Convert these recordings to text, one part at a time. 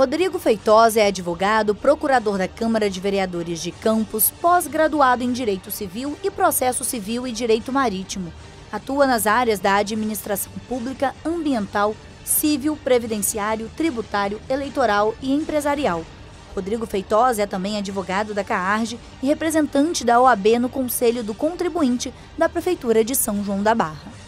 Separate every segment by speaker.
Speaker 1: Rodrigo Feitosa é advogado, procurador da Câmara de Vereadores de Campos, pós-graduado em Direito Civil e Processo Civil e Direito Marítimo. Atua nas áreas da administração pública, ambiental, civil, previdenciário, tributário, eleitoral e empresarial. Rodrigo Feitosa é também advogado da CAARGE e representante da OAB no Conselho do Contribuinte da Prefeitura de São João da Barra.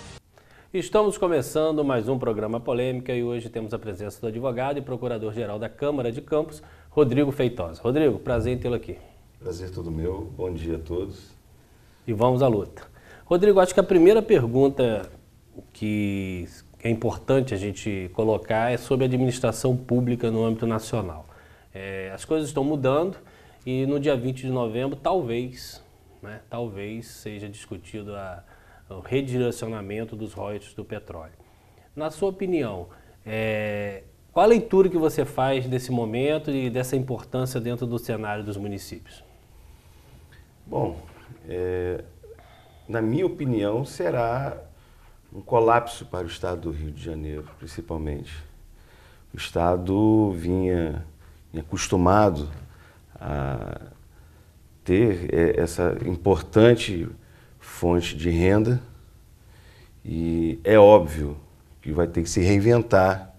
Speaker 1: Estamos começando mais um programa Polêmica e hoje temos a presença do advogado e procurador-geral da Câmara de Campos, Rodrigo Feitosa. Rodrigo, prazer em tê-lo aqui.
Speaker 2: Prazer todo meu, bom dia a todos.
Speaker 1: E vamos à luta. Rodrigo, acho que a primeira pergunta
Speaker 2: que
Speaker 1: é importante a gente colocar é sobre a administração pública no âmbito nacional. É, as coisas estão mudando e no dia 20 de novembro, talvez, né, talvez seja discutido a o redirecionamento dos royalties do petróleo. Na sua opinião, é, qual a leitura que você faz desse momento e dessa importância dentro do cenário dos municípios? Bom,
Speaker 2: é, na minha opinião, será um colapso para o estado do Rio de Janeiro, principalmente. O estado vinha, vinha acostumado a ter é, essa importante fonte de renda e é óbvio que vai ter que se reinventar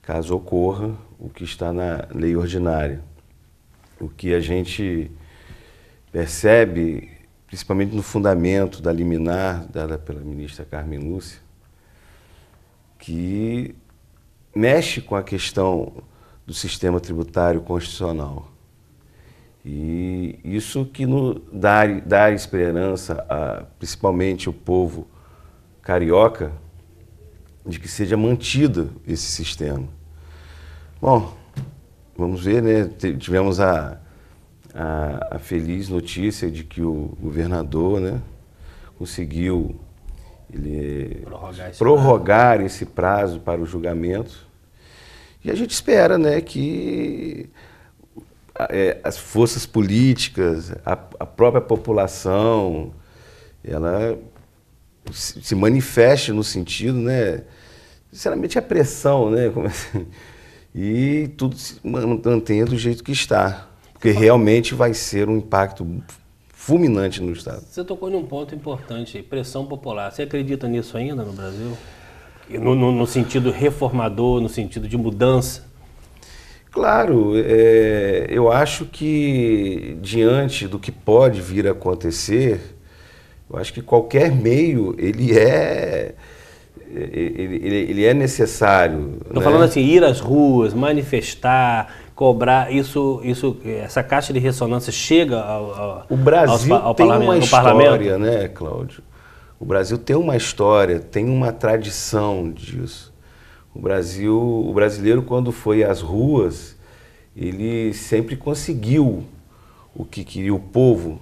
Speaker 2: caso ocorra o que está na lei ordinária. O que a gente percebe, principalmente no fundamento da liminar dada pela ministra Carmen Lúcia, que mexe com a questão do sistema tributário constitucional. E isso que nos dá, dá esperança, a, principalmente o povo carioca, de que seja mantido esse sistema. Bom, vamos ver, né? Tivemos a, a, a feliz notícia de que o governador né, conseguiu ele, prorrogar, esse, prorrogar prazo. esse prazo para o julgamento. E a gente espera né, que é, as forças políticas, a, a, própria população, ela se, se no sentido, né? Sinceramente, a pressão, né? É assim? e tudo se mantenha do jeito que está. Porque realmente vai ser um impacto fulminante no Estado.
Speaker 1: Você tocou num ponto importante, pressão popular. Você acredita nisso ainda no Brasil? No, no, no sentido reformador, no sentido de mudança?
Speaker 2: Claro, é, eu acho que diante do que pode vir a acontecer, eu acho que qualquer meio ele é ele, ele, ele é necessário. Estou né? falando assim,
Speaker 1: ir às ruas, manifestar, cobrar isso, isso, essa caixa de ressonância chega ao, ao o Brasil ao, ao tem parlamento, uma história, parlamento?
Speaker 2: né, Cláudio? O Brasil tem uma história, tem uma tradição disso. O Brasil, o brasileiro quando foi às ruas, ele sempre conseguiu o que queria o povo,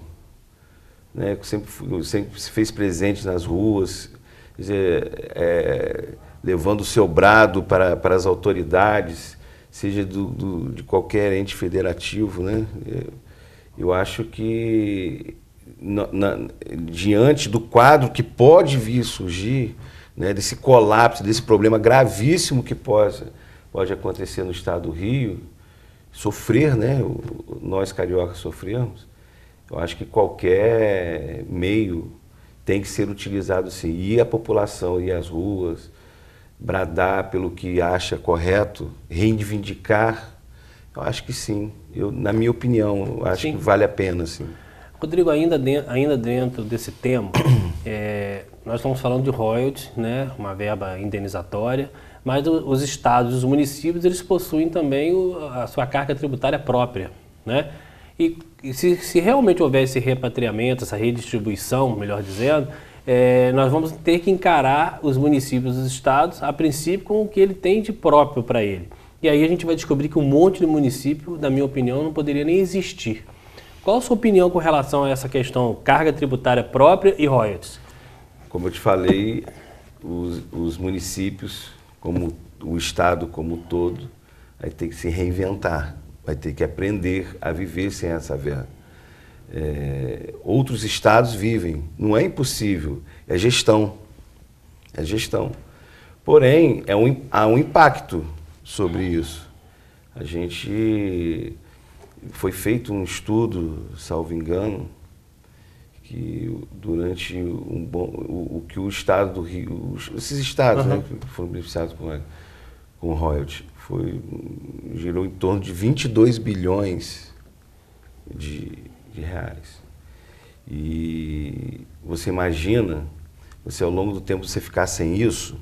Speaker 2: né? Sempre, sempre se fez presente nas ruas, dizer, é, levando o seu brado para, para as autoridades, seja do, do, de qualquer ente federativo, né? É, eu acho que na, na, diante do quadro que pode vir surgir né, desse colapso, desse problema gravíssimo que pode, pode acontecer no estado do Rio, sofrer, né, o, nós cariocas sofremos, eu acho que qualquer meio tem que ser utilizado sim. E a população, e as ruas, bradar pelo que acha correto, reivindicar, eu acho que sim. Eu, na minha opinião, acho sim. que vale a pena, sim. Rodrigo, ainda, de, ainda dentro
Speaker 1: desse tema, é, nós estamos falando de royalties, né, uma verba indenizatória, mas os estados, os municípios, eles possuem também a sua carga tributária própria, né? E, se, se realmente houver esse repatriamento, essa redistribuição, melhor dizendo, é, nós vamos ter que encarar os municípios, os estados, a princípio com o que ele tem de próprio para ele. E aí a gente vai descobrir que um monte de município, na minha opinião, não poderia nem existir. Qual a sua opinião com relação a essa questão carga tributária
Speaker 2: própria e royalties? Como eu te falei, os, os municípios, como o Estado como um todo, vai ter que se reinventar, vai ter que aprender a viver sem essa verba. É, outros estados vivem, não é impossível, é gestão, é gestão. Porém, é um, há um impacto sobre isso. A gente foi feito um estudo, salvo engano, que durante um bom, o, o, que o Estado do Rio, os, esses estados uhum. né, que foram beneficiados com, o com royalty, foi, gerou em torno de 22 bilhões de, de reais. E você imagina, você ao longo do tempo você ficar sem isso,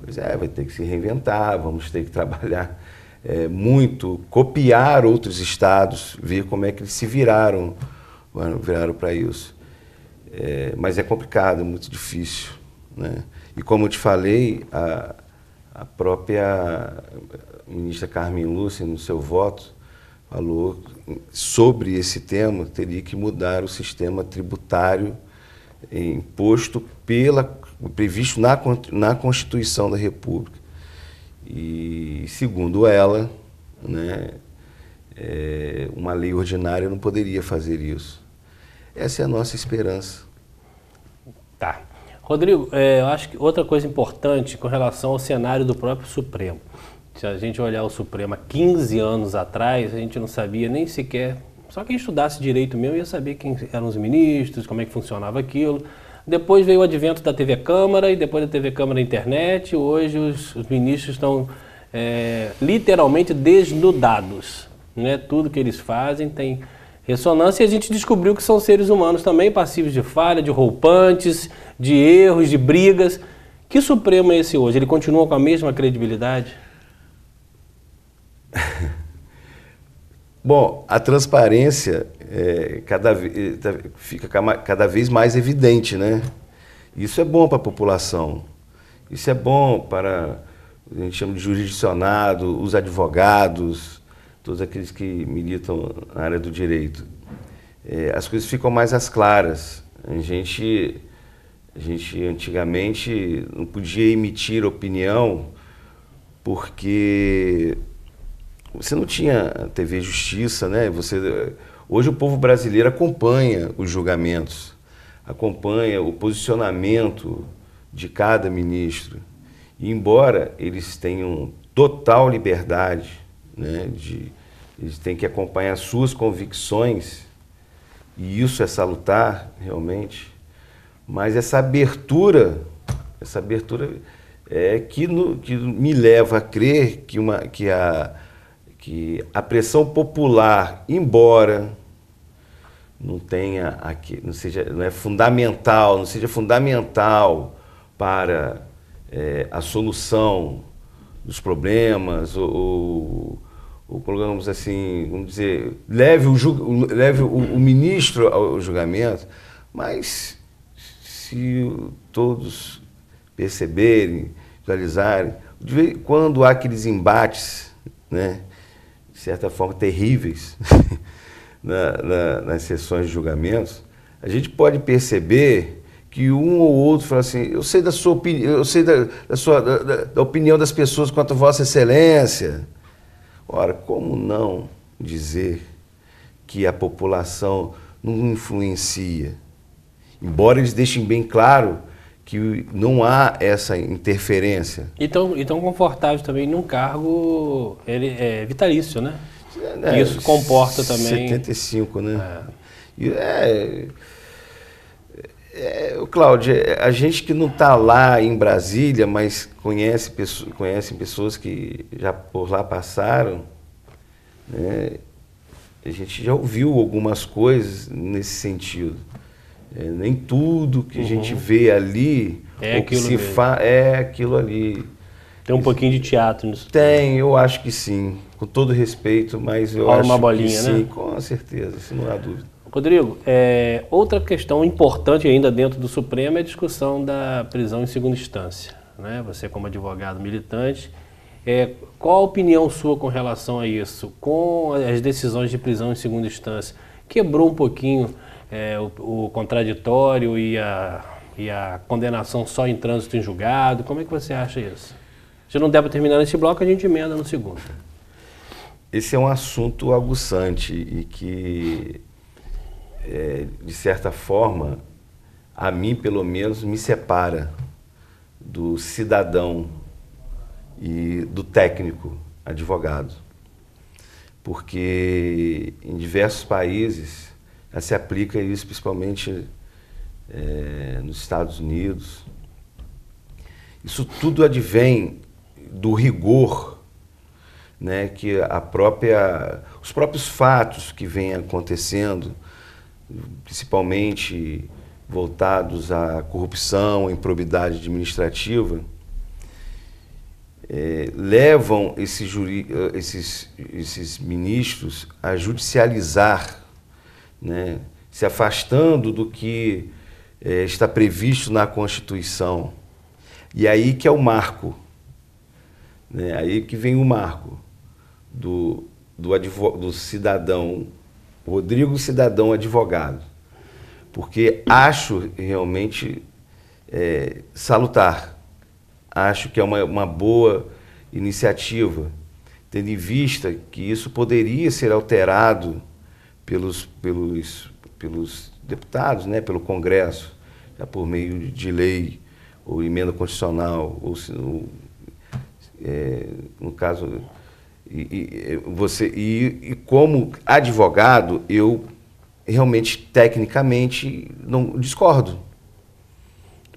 Speaker 2: pois é, vai ter que se reinventar, vamos ter que trabalhar é, muito, copiar outros estados, ver como é que eles se viraram viraram para isso. É, mas é complicado, é muito difícil. Né? E como eu te falei, a, a própria ministra Carmen Lúcia, no seu voto, falou sobre esse tema, teria que mudar o sistema tributário imposto pela, previsto na, na Constituição da República. E, segundo ela, né, é, uma lei ordinária não poderia fazer isso. Essa é a nossa esperança. Tá. Rodrigo,
Speaker 1: é, eu acho que outra coisa importante com relação ao cenário do próprio Supremo. Se a gente olhar o Supremo há 15 anos atrás, a gente não sabia nem sequer. Só quem estudasse direito mesmo ia saber quem eram os ministros, como é que funcionava aquilo. Depois veio o advento da TV Câmara e depois da TV Câmara internet. Hoje os, os ministros estão é, literalmente desnudados. Né? Tudo que eles fazem tem ressonância e a gente descobriu que são seres humanos também passivos de falha, de roupantes, de erros, de brigas. Que Supremo é esse hoje? Ele continua com a mesma credibilidade?
Speaker 2: Bom, a transparência é, cada, é, tá, fica cada vez mais evidente, né? Isso é bom para a população. Isso é bom para, a gente chama de jurisdicionado, os advogados, todos aqueles que militam na área do direito, é, as coisas ficam mais às claras. A gente, a gente antigamente não podia emitir opinião porque você não tinha TV Justiça, né? Você, hoje o povo brasileiro acompanha os julgamentos, acompanha o posicionamento de cada ministro. E embora eles tenham total liberdade né, de eles têm que acompanhar suas convicções, e isso é salutar, realmente. Mas essa abertura, essa abertura é que, no, que me leva a crer que, uma, que, a, que a pressão popular, embora não tenha aqui, não seja, não é fundamental, não seja fundamental para é, a solução dos problemas ou, ou o colocamos assim, vamos dizer, leve o, ju, leve o, o ministro ao julgamento, mas se todos perceberem, visualizarem, quando há aqueles embates, né, de certa forma terríveis, na, na, nas sessões de julgamentos, a gente pode perceber que um ou outro fala assim, eu sei da sua opinião, eu sei da, da sua, da, da opinião das pessoas quanto a Vossa Excelência, Ora, como não dizer que a população não influencia? Embora eles deixem bem claro que não há essa interferência.
Speaker 1: E tão, confortável também num cargo ele, é, vitalício, né? É, Isso comporta também.
Speaker 2: 75, né? É. E, é é, Cláudio, é, a gente que não está lá em Brasília, mas conhece, conhece pessoas que já por lá passaram, né? a gente já ouviu algumas coisas nesse sentido. É, nem tudo que uhum. a gente vê ali é que se é aquilo ali. Tem um pouquinho de teatro nisso. Tem, eu acho que sim. Com todo respeito, mas eu acho uma bolinha, que sim, né? com certeza, isso não há dúvida.
Speaker 1: Rodrigo, é, outra questão importante ainda dentro do Supremo é a discussão da prisão em segunda instância. Né? Você, como advogado militante, é, qual a opinião sua com relação a isso? Com as decisões de prisão em segunda instância, quebrou um pouquinho é, o, o, contraditório e a, e a condenação só em trânsito em julgado? Como é que você acha isso? Se não der para terminar nesse bloco, a gente emenda no segundo.
Speaker 2: Esse é um assunto aguçante e que é, de certa forma, a mim pelo menos, me separa do cidadão e do técnico advogado. Porque em diversos países já eh, se aplica isso, principalmente é, nos Estados Unidos. Isso tudo advém do rigor né, que a própria, os próprios fatos que vêm acontecendo principalmente voltados à corrupção, à improbidade administrativa, é, levam esse juri, é, esses, esses ministros a judicializar, né, se afastando do que é, está previsto na Constituição. E é aí que é o marco, né, aí que vem o marco do, do, advo, do cidadão Rodrigo Cidadão Advogado, porque acho realmente é, salutar, acho que é uma, uma boa iniciativa, tendo em vista que isso poderia ser alterado pelos, pelos, pelos deputados, né, pelo Congresso, já por meio de lei ou emenda constitucional, ou ou, é, no caso e, e você, e, e, como advogado, eu realmente, tecnicamente, não discordo.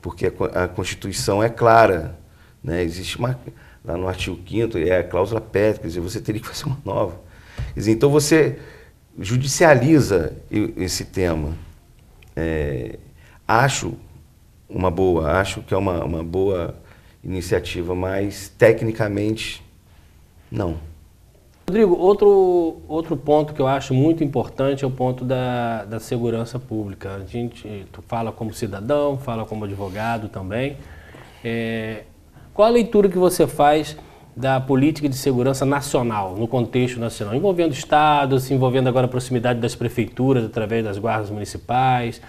Speaker 2: Porque a, a Constituição é clara. Né? Existe uma, lá no artigo 5 é a cláusula pet quer dizer, você teria que fazer uma nova. Quer dizer, então você judicializa esse tema. É, acho uma boa, acho que é uma, uma boa iniciativa, mas tecnicamente não.
Speaker 1: Rodrigo, outro, outro ponto que eu acho muito importante é o ponto da, da segurança pública. A gente tu fala como cidadão, fala como advogado também. É, qual a leitura que você faz da política de segurança nacional, no contexto nacional, envolvendo estados, envolvendo agora a proximidade das prefeituras através das guardas municipais?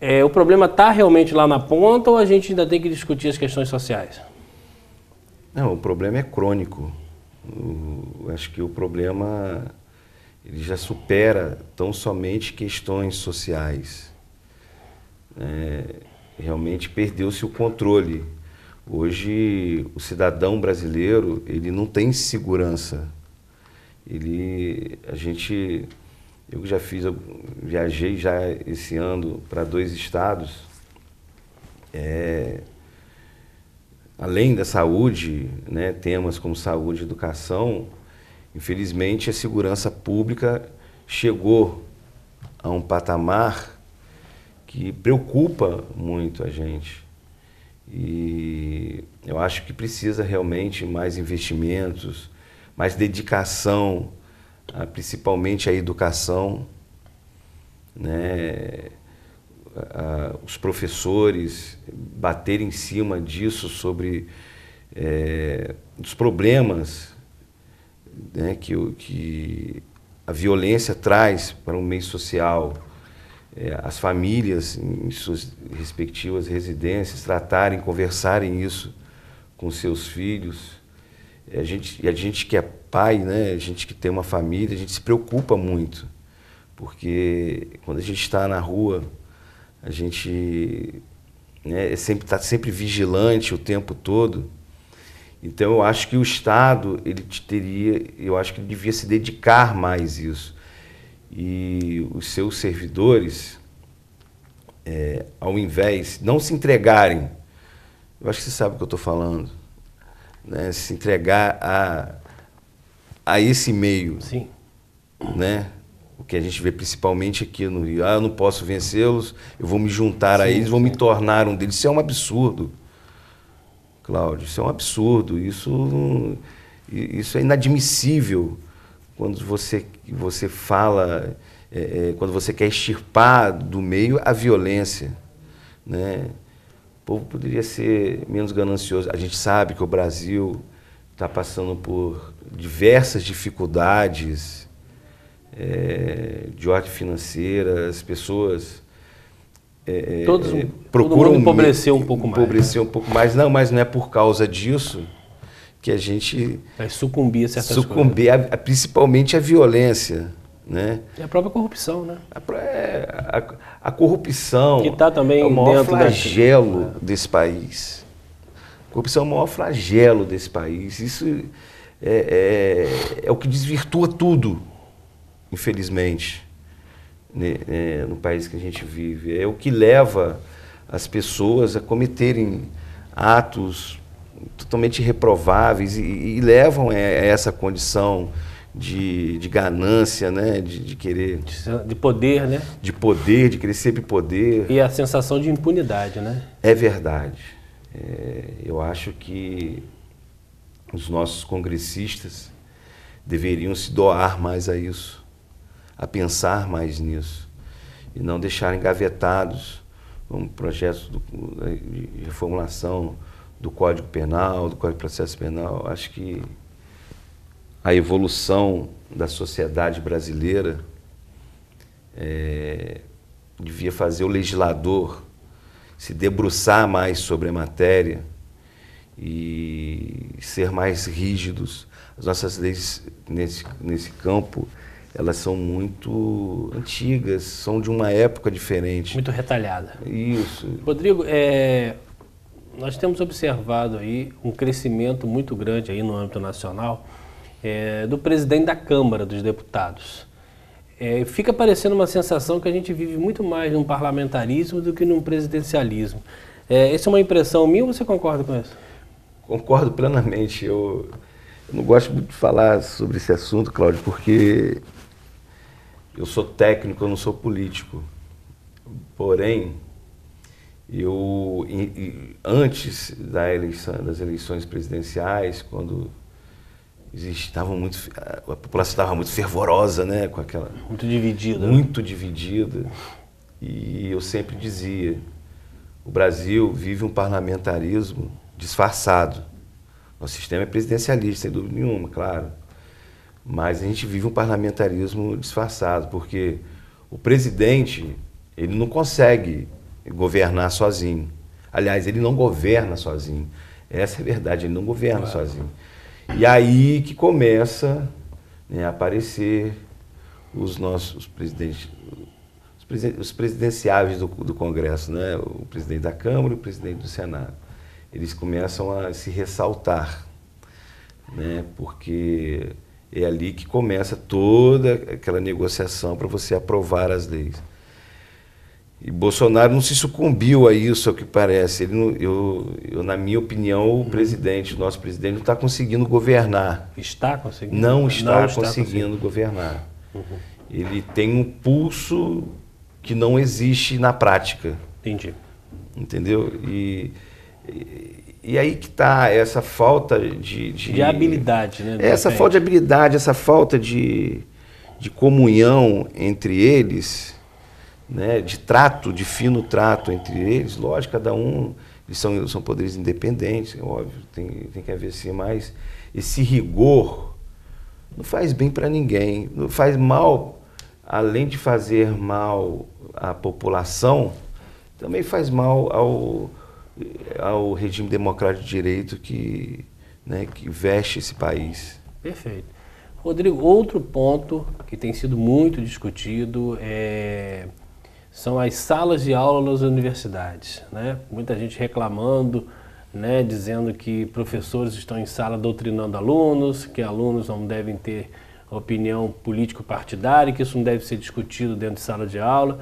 Speaker 1: É, o problema está realmente lá na ponta ou a gente ainda tem que discutir as questões sociais?
Speaker 2: Não, o problema é crônico eu acho que o problema ele já supera tão somente questões sociais. É, realmente perdeu-se o controle. Hoje o cidadão brasileiro ele não tem segurança. Ele, a gente, eu já fiz, eu viajei já esse ano para dois estados. É, além da saúde, né, temas como saúde e educação, infelizmente a segurança pública chegou a um patamar que preocupa muito a gente. E eu acho que precisa realmente mais investimentos, mais dedicação, principalmente à educação, né? os professores, bater em cima disso, sobre é, os problemas né, que, que a violência traz para o meio social, é, as famílias em suas respectivas residências tratarem, conversarem isso com seus filhos. É, a gente, a gente que é pai, né, a gente que tem uma família, a gente se preocupa muito, porque quando a gente está na rua, a gente né? É sempre tá sempre vigilante o tempo todo. Então eu acho que o Estado ele teria, eu acho que ele devia se dedicar mais a isso e os seus servidores, é, ao invés não se entregarem, eu acho que você sabe o que eu estou falando, né? se entregar a, a esse meio, Sim. né? O que a gente vê principalmente aqui no Rio, ah, eu não posso vencê-los, eu vou me juntar sim, a eles, vou me tornar um deles. Isso é um absurdo, Cláudio, isso é um absurdo, isso, isso é inadmissível quando você, você fala, é, é, quando você quer extirpar do meio a violência. Né? O povo poderia ser menos ganancioso. A gente sabe que o Brasil está passando por diversas dificuldades é, de ordem financeira, as pessoas é, Todos, procuram empobrecer um pouco empobrecer mais. Empobrecer um pouco mais, não, mas não é por causa disso que a gente Vai é sucumbir a certas sucumbir coisas. A, principalmente à violência, né?
Speaker 1: E é a própria corrupção, né? A,
Speaker 2: é, a, a corrupção que está
Speaker 1: também é o maior flagelo
Speaker 2: da... desse país. corrupção é o maior flagelo desse país. Isso é, é, é o que desvirtua tudo infelizmente, né, é, no país que a gente vive. É o que leva as pessoas a cometerem atos totalmente reprováveis e, e levam a essa condição de, de ganância, né? De, de, querer. De poder, né? De poder, de querer sempre poder. E a
Speaker 1: sensação de impunidade, né?
Speaker 2: É verdade. É, eu acho que os nossos congressistas deveriam se doar mais a isso a pensar mais nisso e não deixar engavetados um projeto do, de reformulação do Código Penal, do Código de Processo Penal. Acho que a evolução da sociedade brasileira é, devia fazer o legislador se debruçar mais sobre a matéria e ser mais rígidos. As nossas leis nesse, nesse campo elas são muito antigas, são de uma época diferente. Muito retalhada. Isso.
Speaker 1: Rodrigo, é, nós temos observado aí um crescimento muito grande aí no âmbito nacional é, do presidente da Câmara dos Deputados. É, fica parecendo uma sensação que a gente vive muito mais num parlamentarismo do que num presidencialismo. É, essa é uma impressão minha ou você concorda com isso? Concordo
Speaker 2: plenamente. Eu, eu não gosto muito de falar sobre esse assunto, Cláudio, porque eu sou técnico, eu não sou político. Porém, eu e, e antes da eleição, das eleições presidenciais, quando estavam muito a população estava muito fervorosa, né, com aquela muito dividida, né? muito dividida. E eu sempre dizia, o Brasil vive um parlamentarismo disfarçado. Nosso sistema é presidencialista, sem dúvida nenhuma, claro. Mas a gente vive um parlamentarismo disfarçado, porque o presidente ele não consegue governar sozinho. Aliás, ele não governa sozinho. Essa é a verdade, ele não governa claro. sozinho. E aí que começa né, a aparecer os nossos os presidentes, os, presiden os presidenciáveis do, do, Congresso, né? o presidente da Câmara e o presidente do Senado. Eles começam a se ressaltar, né? porque é ali que começa toda aquela negociação para você aprovar as leis. E Bolsonaro não se sucumbiu a isso, ao que parece. Ele não, eu, eu, na minha opinião, o uhum. presidente, o nosso presidente, não está conseguindo governar. Está conseguindo? Não está, não está conseguindo, conseguindo, governar. Uhum. Ele tem um pulso que não existe na prática. Entendi. Entendeu? e e aí que está essa falta de, de, de. habilidade, né? Essa repente. falta de habilidade, essa falta de, de comunhão entre eles, né? de trato, de fino trato entre eles. Lógico, cada um. Eles são, são poderes independentes, é óbvio, tem, tem que haver sim, mas esse rigor não faz bem para ninguém. Não faz mal, além de fazer mal à população, também faz mal ao eh, ao regime democrático de direito que, né, que veste esse país.
Speaker 1: Perfeito. Rodrigo, outro ponto que tem sido muito discutido é, são as salas de aula nas universidades. Né? Muita gente reclamando, né, dizendo que professores estão em sala doutrinando alunos, que alunos não devem ter opinião político-partidária, que isso não deve ser discutido dentro de sala de aula.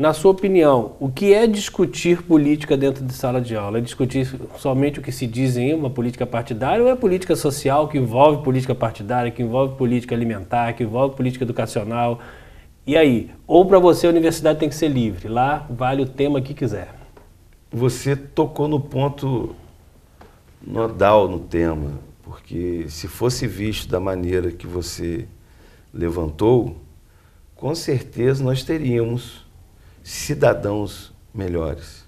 Speaker 1: Na sua opinião, o que é discutir política dentro de sala de aula? É discutir somente o que se diz em uma política partidária ou é política social que envolve política partidária, que envolve política alimentar, que envolve política educacional? E aí? Ou para você a universidade tem que ser livre? Lá vale o tema que quiser.
Speaker 2: Você tocou no ponto nodal no tema, porque se fosse visto da maneira que você levantou, com certeza nós teríamos cidadãos melhores.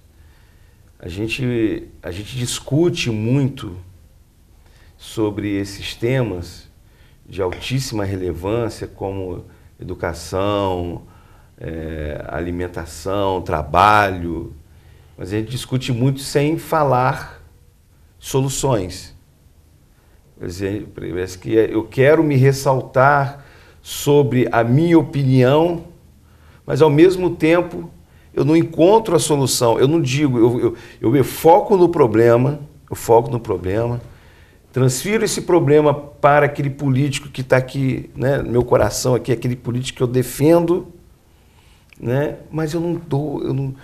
Speaker 2: A gente, a gente discute muito sobre esses temas de altíssima relevância, como educação, é, alimentação, trabalho, mas a gente discute muito sem falar soluções. Parece que eu quero me ressaltar sobre a minha opinião mas ao mesmo tempo eu não encontro a solução. Eu não digo, eu, eu, eu me foco no problema, eu foco no problema, transfiro esse problema para aquele político que está aqui, né, no meu coração aqui, aquele político que eu defendo, né, mas eu não dou, eu não,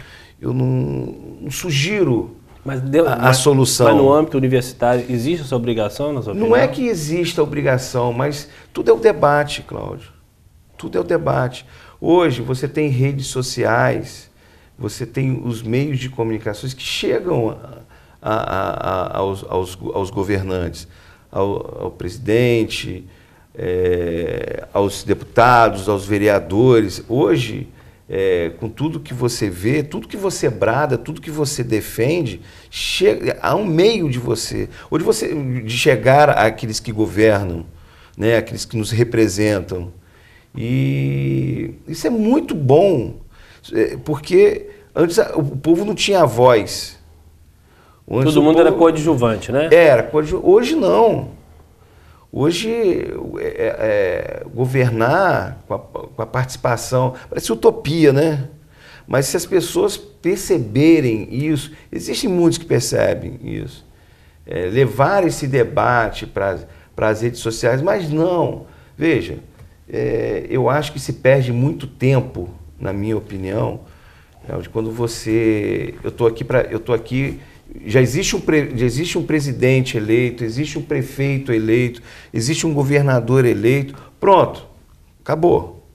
Speaker 2: eu não, não sugiro mas deu, a, a solução. Mas no âmbito universitário existe essa obrigação, na sua Não é que exista obrigação, mas tudo é o debate, Cláudio. Tudo é o debate. Hoje você tem redes sociais, você tem os meios de comunicações que chegam a, a, a, aos, aos, aos, governantes, ao, ao presidente, é, aos deputados, aos vereadores. Hoje, é, com tudo que você vê, tudo que você brada, tudo que você defende, chega, há um meio de você, ou de você de chegar àqueles que governam, né, àqueles que nos representam. E isso é muito bom, é, porque antes o povo não tinha voz. Antes Todo mundo povo... era
Speaker 1: coadjuvante, né? É, era,
Speaker 2: coadjuvante. hoje não. Hoje, é, é, é, governar com a, com a, participação parece utopia, né? Mas se as pessoas perceberem isso, existem muitos que percebem isso, é, levar esse debate para as redes sociais, mas não. Veja, é, eu acho que se perde muito tempo, na minha opinião, é, de quando você. Eu estou aqui para. Eu estou aqui. Já existe, um pre, já existe um presidente eleito, existe um prefeito eleito, existe um governador eleito. Pronto, acabou.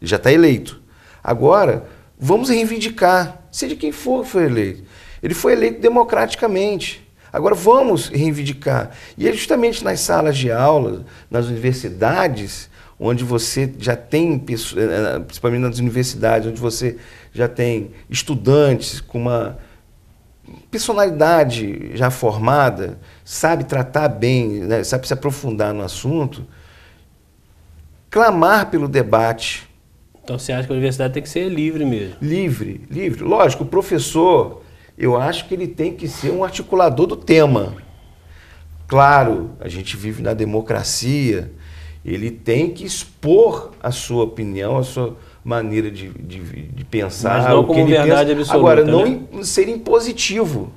Speaker 2: Já está eleito. Agora, vamos reivindicar, seja quem for que foi eleito. Ele foi eleito democraticamente. Agora vamos reivindicar. E é justamente nas salas de aula, nas universidades, onde você já tem, eh, eh, principalmente nas universidades, onde você já tem estudantes com uma personalidade já formada, sabe tratar bem, né? sabe se aprofundar no assunto, clamar pelo debate. Então você acha que a universidade tem que ser livre mesmo? Livre, livre. Lógico, o professor, eu acho que ele tem que ser um articulador do tema. Claro, a gente vive na democracia, ele tem que expor a sua opinião, a sua maneira de, de, de pensar. Mas não como verdade pensa. absoluta. Agora, não né? ser impositivo.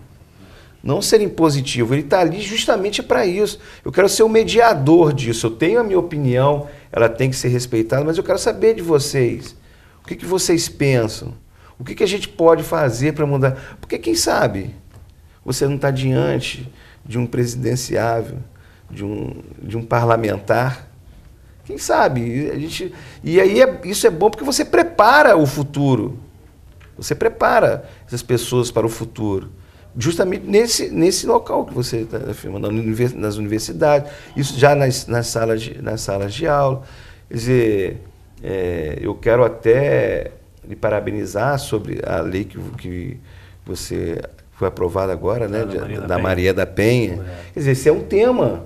Speaker 2: Não ser impositivo. Ele está ali justamente para isso. Eu quero ser o mediador disso. Eu tenho a minha opinião, ela tem que ser respeitada, mas eu quero saber de vocês. O que, que vocês pensam? O que, que a gente pode fazer para mudar? Porque, quem sabe, você não está diante de um presidenciável, de um, de um parlamentar quem sabe? A gente, e aí é, isso é bom porque você prepara o futuro. Você prepara essas pessoas para o futuro. Justamente nesse, nesse local que você está filmando, nas universidades, isso já nas, nas, salas, de, nas salas de aula. Quer dizer, é, eu quero até lhe parabenizar sobre a lei que, que você foi aprovada agora, né? Maria da, da, Maria da Penha. Penha. Quer dizer, esse é um tema.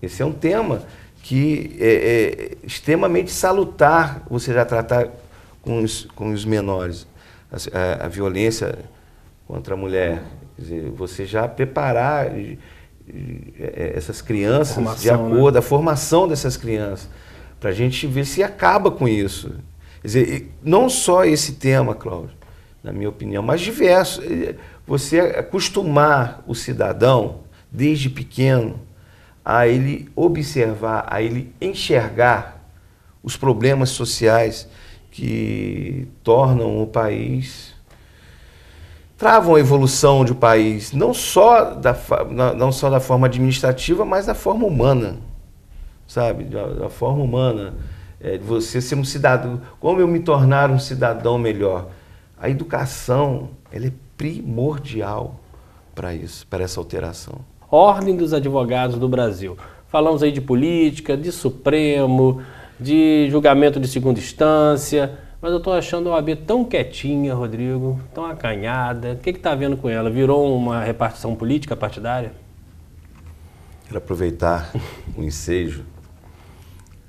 Speaker 2: Esse é um tema que é, é extremamente salutar você já tratar com os, com os menores a, a, a violência contra a mulher. Quer dizer, você já preparar é, essas crianças formação, de né? acordo, né? a formação dessas crianças, para a gente ver se acaba com isso. Quer dizer, não só esse tema, Cláudio, na minha opinião, mas diversos. Você acostumar o cidadão, desde pequeno, a ele observar, a ele enxergar os problemas sociais que tornam o país travam a evolução de um país, não só da, não só da forma administrativa, mas da forma humana, sabe? Da, da forma humana, é, de você ser um cidadão. Como eu me tornar um cidadão melhor? A educação ela é primordial para isso, para essa alteração. Ordem dos Advogados do
Speaker 1: Brasil. Falamos aí de política, de Supremo, de julgamento de segunda instância, mas eu estou achando a OAB tão quietinha, Rodrigo, tão acanhada. O que está vendo com ela? Virou uma repartição política partidária?
Speaker 2: Quero aproveitar o ensejo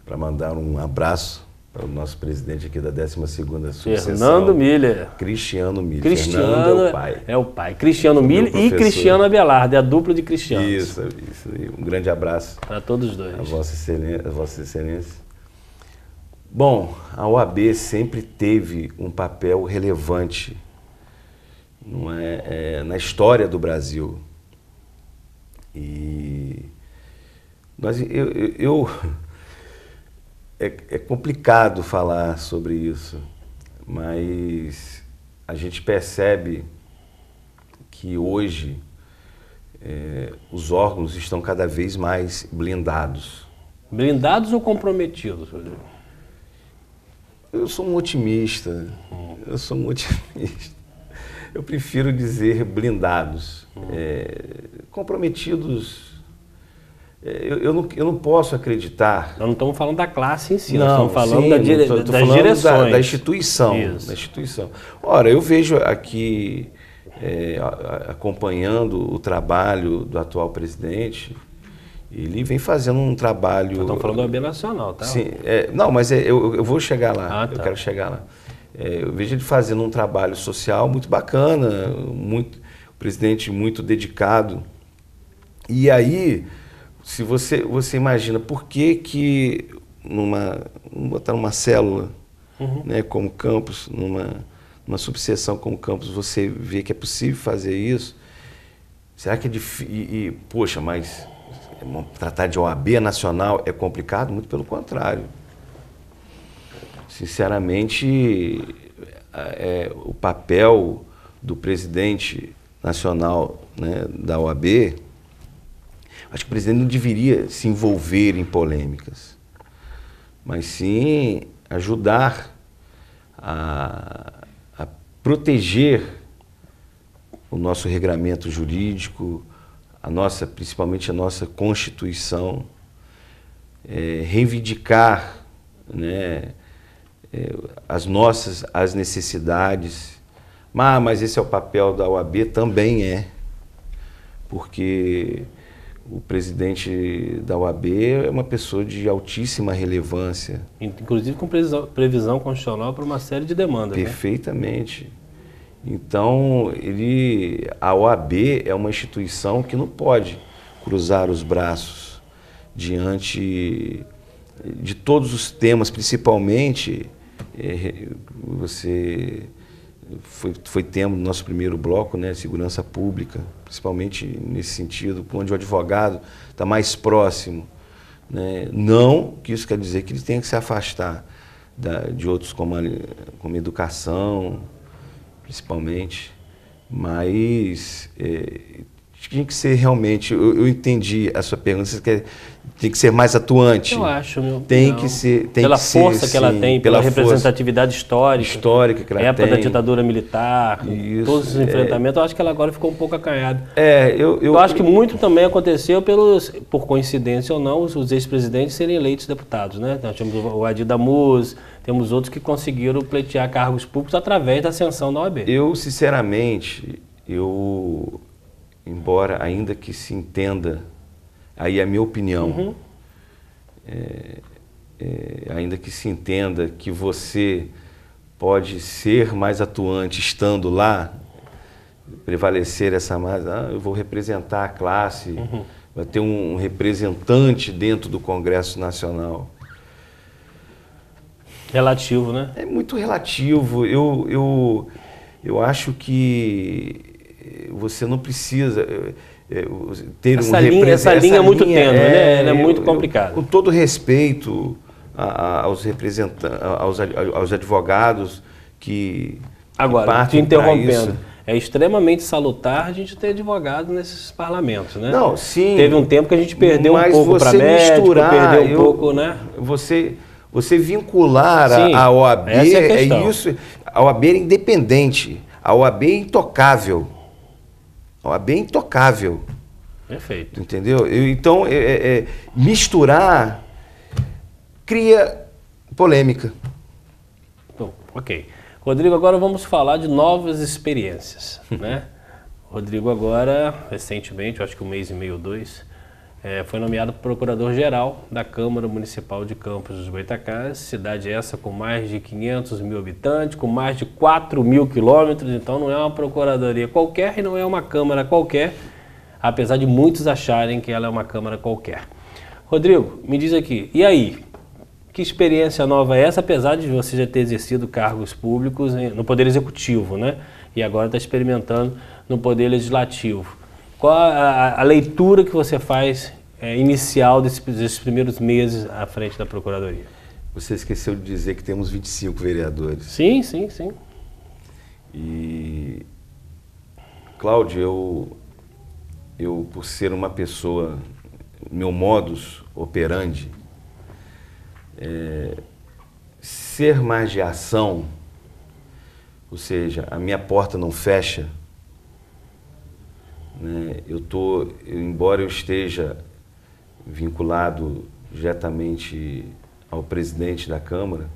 Speaker 2: para mandar um abraço para é o nosso presidente aqui da 12ª Sucessão. Fernando Miller. Cristiano Miller. Cristiano Fernando é o pai. É o pai. Cristiano Miller e Cristiano Abelardo, é a dupla de Cristiano. Isso, isso. um grande abraço. Para todos os dois. A Vossa Excelência. A Vossa Excelência. Bom, a OAB sempre teve um papel relevante não é, é na história do Brasil. E nós, eu, eu é, é complicado falar sobre isso, mas a gente percebe que hoje é, os órgãos estão cada vez mais blindados. Blindados ou comprometidos, Rodrigo? Eu sou um otimista. Eu sou um otimista. Eu prefiro dizer blindados. É, comprometidos é, eu, eu, não, eu não posso acreditar. Nós não estamos falando da classe em si, não, estamos falando sim, da dire... tô, tô das falando direções. Da, da instituição, Isso. da instituição. Ora, eu vejo aqui, é, acompanhando o trabalho do atual presidente, ele vem fazendo um trabalho. Nós estamos falando do AB Nacional, tá? Sim, é, não, mas é, eu, eu vou chegar lá, ah, tá. eu quero chegar lá. É, eu vejo ele fazendo um trabalho social muito bacana, muito, presidente muito dedicado. E aí se você, você imagina por que que numa, vamos botar numa célula, uhum. né, como campus, numa, uma subseção como campus, você vê que é possível fazer isso, será que é difícil? E, e, poxa, mas tratar de OAB nacional é complicado? Muito pelo contrário. Sinceramente, é, é o papel do presidente nacional né, da OAB Acho que o presidente não deveria se envolver em polêmicas, mas sim ajudar a, a proteger o nosso regramento jurídico, a nossa, principalmente a nossa Constituição, é, reivindicar né, é, as nossas as necessidades. Mas, ah, mas esse é o papel da OAB também é, porque o presidente da OAB é uma pessoa de altíssima relevância. Inclusive com previsão constitucional para uma série de demandas. Né? Perfeitamente. Né? Então, ele, a OAB é uma instituição que não pode cruzar os braços diante de todos os temas, principalmente é, você foi, foi tema do nosso primeiro bloco, né, segurança pública, principalmente nesse sentido, onde o advogado está mais próximo. Né? Não que isso quer dizer que ele tenha que se afastar da, de outros como, a, como a educação, principalmente, mas é, Acho que tinha que ser realmente. Eu, eu entendi a sua pergunta. Você quer, tem que ser mais atuante. Eu acho, meu. Tem não. que ser. Tem pela que força ser, que ela sim, tem, pela, pela representatividade
Speaker 1: histórica. Histórica que ela época tem. Época da ditadura militar, Isso, todos os é... enfrentamentos. Eu acho que ela agora ficou um pouco acanhada. É, eu. Eu, eu acho que muito também aconteceu pelos, por coincidência ou não, os, os ex-presidentes serem eleitos deputados, né? Nós temos o Adida Damus, temos outros que conseguiram pleitear cargos públicos através da ascensão da OAB.
Speaker 2: Eu, sinceramente, eu embora ainda que se entenda, aí é a minha opinião, uhum. é, é, ainda que se entenda que você pode ser mais atuante estando lá, prevalecer essa mais, ah, eu vou representar a classe, uhum. vai ter um representante dentro do Congresso Nacional. Relativo, né? É muito relativo. Eu, eu, eu acho que você não precisa eh, eh, ter essa um linha, Essa, linha é muito linha tênue, né? é, né? Ela é muito complicada. Com todo respeito a, a, aos representantes, aos, aos advogados que Agora, partem te interrompendo. É extremamente
Speaker 1: salutar a gente ter advogado nesses parlamentos, né? Não, sim. Teve um tempo que a gente perdeu um pouco para médico, perdeu um eu, pouco, né?
Speaker 2: Você, você vincular sim, a, a OAB, é, é isso. A OAB é independente, a OAB é intocável. A é intocável. Perfeito. Entendeu? Eu, então, é, é, é, misturar cria polêmica. Bom, ok.
Speaker 1: Rodrigo, agora vamos falar de novas experiências, né? Rodrigo agora, recentemente, acho que um mês e meio, dois, é, foi nomeado procurador-geral da Câmara Municipal de Campos dos Goitacás, cidade essa com mais de 500 mil habitantes, com mais de 4 mil quilômetros, então não é uma procuradoria qualquer e não é uma Câmara qualquer, apesar de muitos acharem que ela é uma Câmara qualquer. Rodrigo, me diz aqui, e aí? Que experiência nova é essa, apesar de você já ter exercido cargos públicos no Poder Executivo, né? E agora está experimentando no Poder Legislativo. Qual a, a leitura que você faz é, inicial desse, desses primeiros meses à frente da Procuradoria? Você esqueceu de dizer que temos
Speaker 2: 25 vereadores. Sim, sim, sim. E, Cláudio, eu, eu por ser uma pessoa, meu modus operandi, é, ser mais de ação, ou seja, a minha porta não fecha né? Eu tô, embora eu esteja vinculado diretamente ao presidente da Câmara,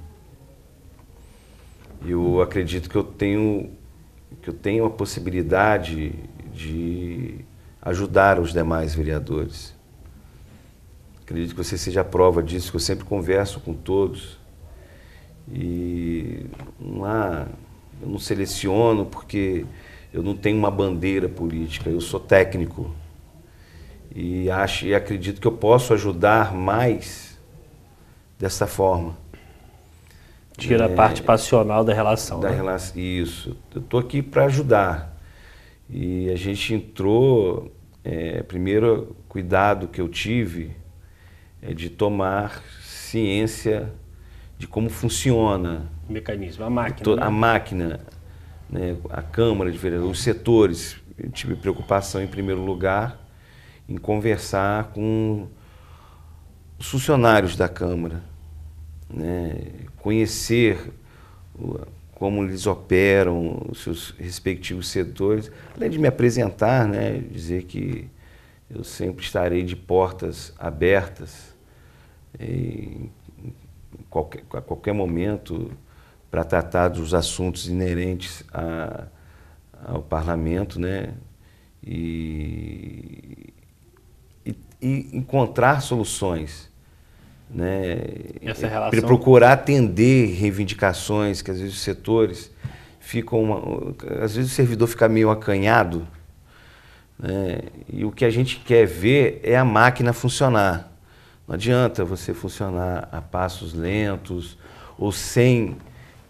Speaker 2: eu acredito que eu tenho que eu tenho a possibilidade de ajudar os demais vereadores. Acredito que você seja a prova disso, que eu sempre converso com todos. E não há, eu não seleciono porque eu não tenho uma bandeira política, eu sou técnico. E acho e acredito que eu posso ajudar mais dessa forma. Tira é, a parte passional da relação. Da né? relação, isso. Eu estou aqui para ajudar. E a gente entrou. É, primeiro cuidado que eu tive é de tomar ciência de como funciona
Speaker 1: o mecanismo, a máquina. Né? A
Speaker 2: máquina, né, a Câmara de Vereadores, os setores. Eu tive preocupação, em primeiro lugar, em conversar com os funcionários da Câmara, né, conhecer como eles operam, os seus respectivos setores, além de me apresentar, né, dizer que eu sempre estarei de portas abertas, em qualquer, a qualquer momento para tratar dos assuntos inerentes a, ao parlamento, né? E, e, e encontrar soluções, né? relação... Procurar atender reivindicações que às vezes os setores ficam, uma, às vezes o servidor fica meio acanhado, né? E o que a gente quer ver é a máquina funcionar. Não adianta você funcionar a passos lentos ou sem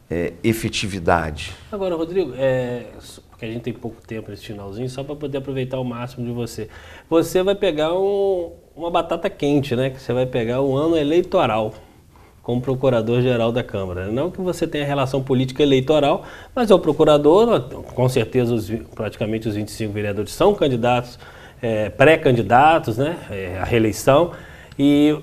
Speaker 2: é, efetividade.
Speaker 1: Agora, Rodrigo, é, porque a gente tem pouco tempo nesse finalzinho, só para poder aproveitar o máximo de você. Você vai pegar um, uma batata quente, né? Que você vai pegar o um ano eleitoral como procurador-geral da Câmara. Não que você tenha relação política eleitoral, mas é o procurador, com certeza os, praticamente os 25 vereadores são candidatos, é, pré-candidatos, né? É, a reeleição. E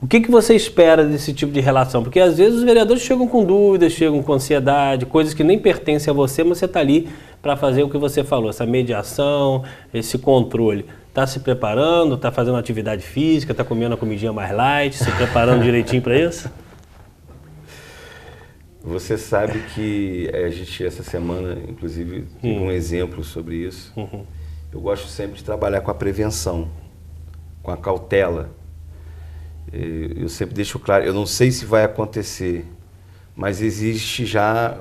Speaker 1: o que, que você espera desse tipo de relação? Porque às vezes os vereadores chegam com dúvidas, chegam com ansiedade, coisas que nem pertencem a você, mas você está ali para fazer o que você falou, essa mediação, esse controle. Está se preparando, está fazendo atividade física, está comendo a comidinha mais light, se preparando direitinho para isso?
Speaker 2: Você sabe que eh, a gente, essa semana, inclusive, teve hum. um exemplo sobre isso. Uhum. Eu gosto sempre de trabalhar com a prevenção, com a cautela eu sempre deixo claro, eu não sei se vai acontecer, mas existe já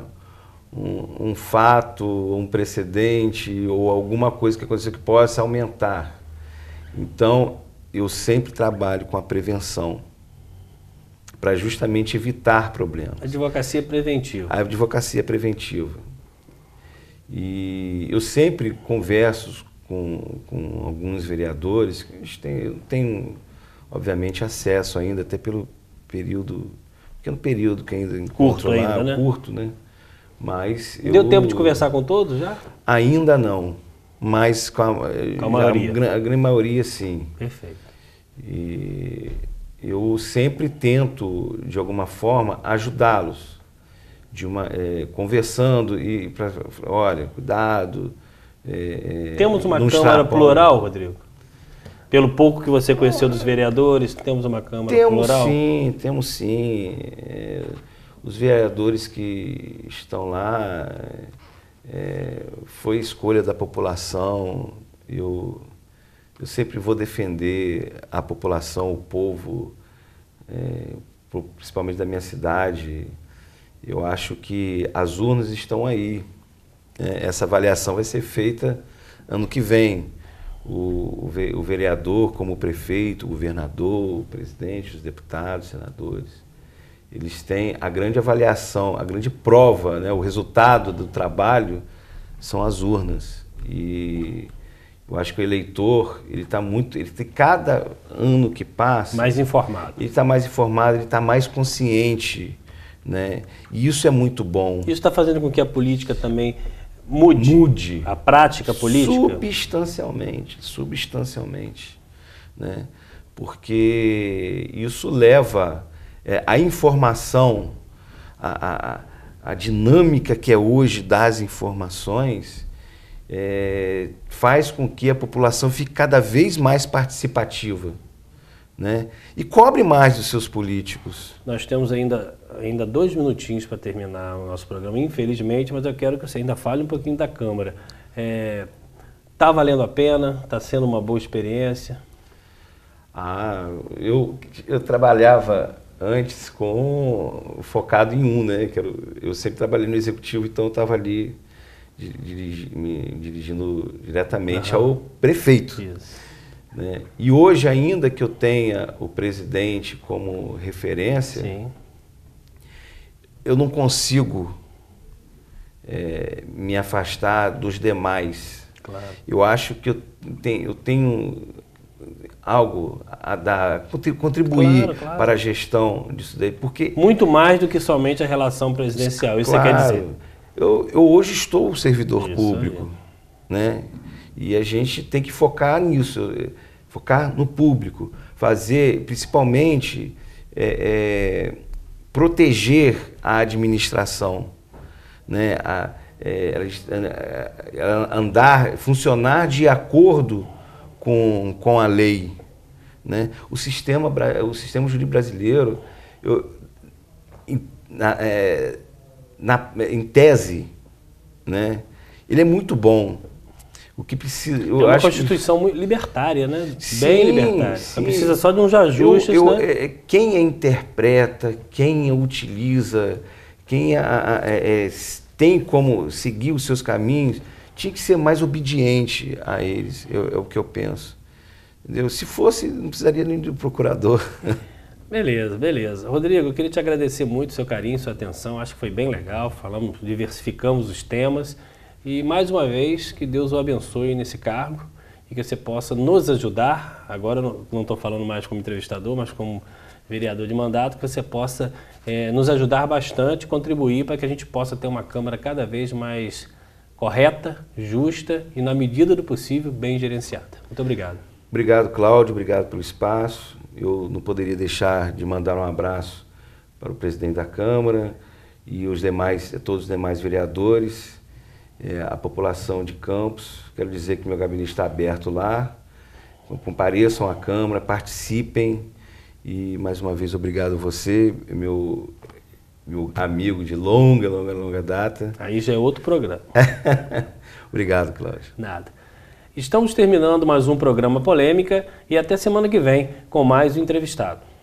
Speaker 2: um, um, fato, um precedente ou alguma coisa que aconteceu que possa aumentar. Então, eu sempre trabalho com a prevenção para justamente evitar problemas.
Speaker 1: Advocacia preventiva.
Speaker 2: A advocacia preventiva. E eu sempre converso com, com alguns vereadores, a gente tem, obviamente, acesso ainda, até pelo período, pequeno período que ainda curto ainda, né? curto, né? Mas Deu tempo de conversar com todos já? Ainda não, mas com a, com a maioria. A, a, grande maioria, sim. Perfeito. E eu sempre tento, de alguma forma, ajudá-los, de uma é, conversando e, para olha, cuidado. É, é Temos uma Câmara plural, Rodrigo? Pelo pouco que você conheceu dos
Speaker 1: vereadores, temos uma Câmara temos, plural?
Speaker 2: Sim, temos sim. É, os vereadores que estão lá, é, foi escolha da população. Eu, eu sempre vou defender a população, o povo, é, principalmente da minha cidade. Eu acho que as urnas estão aí. É, essa avaliação vai ser feita ano que vem o, o vereador, como o prefeito, o governador, o presidente, os deputados, os senadores, eles têm a grande avaliação, a grande prova, né, o resultado do trabalho são as urnas. E eu acho que o eleitor, ele está muito, ele tem cada ano que passa, mais informado. Ele está mais informado, ele está mais consciente, né? E isso é muito bom. Isso está fazendo com que
Speaker 1: a política também
Speaker 2: mude, mude a prática política? Substancialmente, substancialmente. Né? Porque isso leva é, a informação, a, a, a, dinâmica que é hoje das informações, é, faz com que a população fique cada vez mais participativa. Né? E cobre mais dos seus políticos. Nós temos ainda, ainda dois minutinhos
Speaker 1: para terminar o nosso programa, infelizmente, mas eu quero que você ainda fale um pouquinho da Câmara. Está é,
Speaker 2: tá valendo a pena? Está sendo uma boa experiência? Ah, eu, eu trabalhava antes com focado em um, né? Eu sempre trabalhei no executivo, então eu estava ali dirigi, me dirigindo diretamente uhum. ao prefeito. Isso. Né? E hoje, ainda que eu tenha o presidente como referência, Sim. eu não consigo é, me afastar dos demais. Claro. Eu acho que eu tenho, eu tenho algo a dar, contribuir claro, claro. para a gestão disso daí. Porque, Muito mais do que somente a relação
Speaker 1: presidencial, isso é é claro, você quer dizer.
Speaker 2: Eu, eu hoje estou servidor isso público, né? E a gente tem que focar nisso. Eu, focar no público, fazer principalmente é, é, proteger a administração, né? A, é, andar, funcionar de acordo com, com a lei. Né? O, sistema, o sistema jurídico brasileiro, eu, em, na, é, na, em tese, né? ele é muito bom o que precisa. Eu é uma acho
Speaker 1: constituição que... libertária, né? Sim, Bem libertária. Sim. Precisa só de uns ajustes. Eu, eu, né? é, é
Speaker 2: quem a interpreta, quem a utiliza, quem a, a, é, é, tem como seguir os seus caminhos, tinha que ser mais obediente a eles, é, é o que eu penso. Entendeu? Se fosse, não precisaria nem do procurador.
Speaker 1: Beleza, beleza. Rodrigo, eu queria te agradecer muito o seu carinho, sua atenção. Acho que foi bem legal. Falamos, diversificamos os temas. E mais uma vez, que Deus o abençoe nesse cargo e que você possa nos ajudar. Agora não estou falando mais como entrevistador, mas como vereador de mandato, que você possa é, nos ajudar bastante, contribuir para que a gente possa ter uma Câmara cada vez mais correta, justa e, na medida do possível, bem gerenciada. Muito obrigado.
Speaker 2: Obrigado, Cláudio. Obrigado pelo espaço. Eu não poderia deixar de mandar um abraço para o presidente da Câmara e os demais, todos os demais vereadores é, a população de Campos. Quero dizer que meu gabinete está aberto lá. compareçam à Câmara, participem. E mais uma vez, obrigado a você, meu, meu amigo de longa, longa, longa data. Aí já é outro programa. obrigado, Cláudio.
Speaker 1: Nada. Estamos terminando mais um programa Polêmica e até semana que vem com mais um entrevistado.